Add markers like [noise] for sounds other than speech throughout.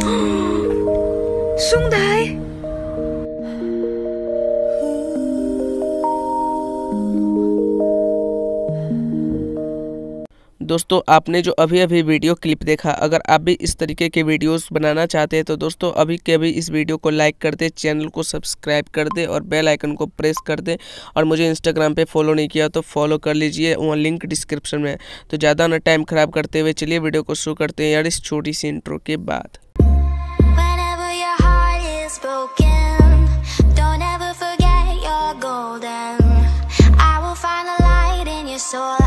[gasps] 兄弟。दोस्तों आपने जो अभी अभी वीडियो क्लिप देखा अगर आप भी इस तरीके के वीडियोस बनाना चाहते हैं तो दोस्तों अभी के अभी इस वीडियो को लाइक कर दे चैनल को सब्सक्राइब कर दे और बेल आइकन को प्रेस कर दे और मुझे इंस्टाग्राम पे फॉलो नहीं किया तो फॉलो कर लीजिए वहाँ लिंक डिस्क्रिप्शन में तो ज़्यादा ना टाइम ख़राब करते हुए चलिए वीडियो को शुरू करते हैं यार इस छोटी सी इंट्रो के बाद I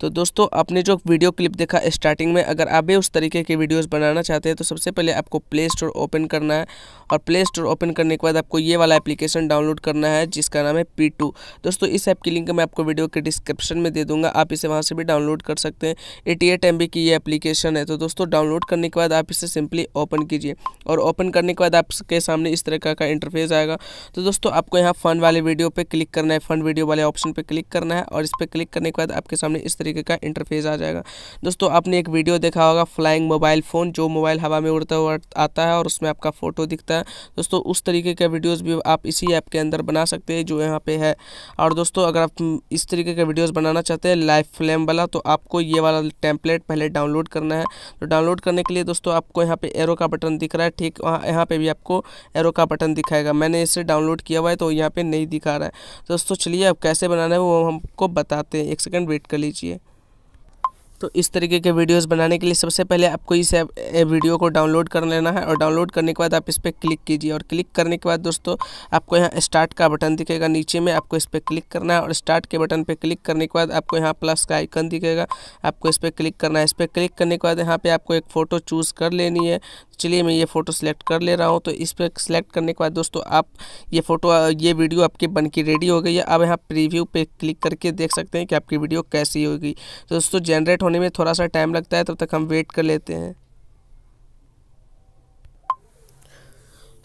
तो दोस्तों आपने जो वीडियो क्लिप देखा स्टार्टिंग में अगर आप भी उस तरीके की वीडियोस बनाना चाहते हैं तो सबसे पहले आपको प्ले स्टोर ओपन करना है और प्ले स्टोर ओपन करने के बाद आपको ये वाला एप्लीकेशन डाउनलोड करना है जिसका नाम है पी टू दोस्तों इस ऐप की लिंक मैं आपको वीडियो के डिस्क्रिप्शन में दे दूँगा आप इसे वहाँ से भी डाउनलोड कर सकते हैं एटी एट एम बी की ये एप्लीकेशन है तो दोस्तों डाउनलोड करने के बाद आप इसे सिंपली ओपन कीजिए और ओपन करने के बाद आपके सामने इस तरह का इंटरफेस आएगा तो दोस्तों आपको यहाँ फन वाले वीडियो पर क्लिक करना है फन वीडियो वाले ऑप्शन पर क्लिक करना है और इस पर क्लिक करने के बाद आपके सामने इस तरह तरीके का इंटरफेस आ जाएगा दोस्तों आपने एक वीडियो देखा होगा फ्लाइंग मोबाइल फ़ोन जो मोबाइल हवा में उड़ता हुआ आता है और उसमें आपका फ़ोटो दिखता है दोस्तों उस तरीके का वीडियोज़ भी आप इसी ऐप के अंदर बना सकते हैं जो यहाँ पर है और दोस्तों अगर आप इस तरीके का वीडियोज़ बनाना चाहते हैं लाइव फ्लेम वाला तो आपको ये वाला टेम्पलेट पहले डाउनलोड करना है तो डाउनलोड करने के लिए दोस्तों आपको यहाँ पे एरो का बटन दिख रहा है ठीक वहाँ यहाँ पर भी आपको एरो का बटन दिखाएगा मैंने इसे डाउनलोड किया हुआ है तो यहाँ पे नहीं दिखा रहा है दोस्तों चलिए अब कैसे बनाना है वो हमको बताते हैं एक सेकंड वेट कर लीजिए तो इस तरीके के वीडियोस बनाने के लिए सबसे पहले आपको इस वीडियो को डाउनलोड कर लेना है और डाउनलोड करने के बाद आप इस पर क्लिक कीजिए और क्लिक करने के बाद दोस्तों आपको यहाँ स्टार्ट का बटन दिखेगा नीचे में आपको इस पर क्लिक करना है और स्टार्ट के बटन पर क्लिक करने के बाद आपको यहाँ प्लस का आइकन दिखेगा आपको इस पर क्लिक करना है इस पर क्लिक करने के बाद यहाँ पर आपको एक फ़ोटो चूज़ कर लेनी है चलिए मैं ये फ़ोटो सेलेक्ट कर ले रहा हूँ तो इस पर सेलेक्ट करने के बाद दोस्तों आप ये फ़ोटो ये वीडियो आपके बन के रेडी हो गई है अब यहाँ प्रीव्यू पे क्लिक करके देख सकते हैं कि आपकी वीडियो कैसी होगी तो दोस्तों जनरेट होने में थोड़ा सा टाइम लगता है तब तो तक हम वेट कर लेते हैं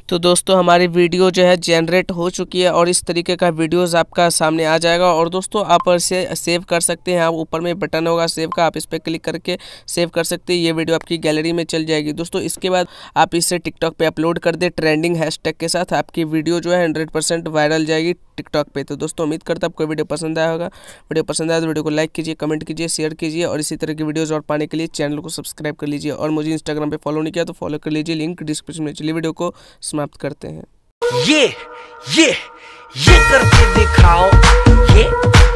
तो दोस्तों हमारी वीडियो जो है जनरेट हो चुकी है और इस तरीके का वीडियोस आपका सामने आ जाएगा और दोस्तों आप इसे सेव कर सकते हैं आप ऊपर में बटन होगा सेव का आप इस पर क्लिक करके सेव कर सकते हैं ये वीडियो आपकी गैलरी में चल जाएगी दोस्तों इसके बाद आप इसे टिकटॉक पे अपलोड कर दे ट्रेंडिंग हैशटैग के साथ आपकी वीडियो जो है हंड्रेड वायरल जाएगी टिकटॉक पर तो दोस्तों उम्मीद करता आपको वीडियो पसंद आया होगा वीडियो पसंद आया तो वीडियो को लाइक कीजिए कमेंट कीजिए शेयर कीजिए और इसी तरह की वीडियोज और पाने के लिए चैनल को सब्सक्राइब कर लीजिए और मुझे इंस्टाग्राम पर फॉलो नहीं किया तो फॉलो कर लीजिए लिंक डिस्क्रिप्शन में चलिए वीडियो को समाप्त करते हैं ये ये ये करके दिखाओ ये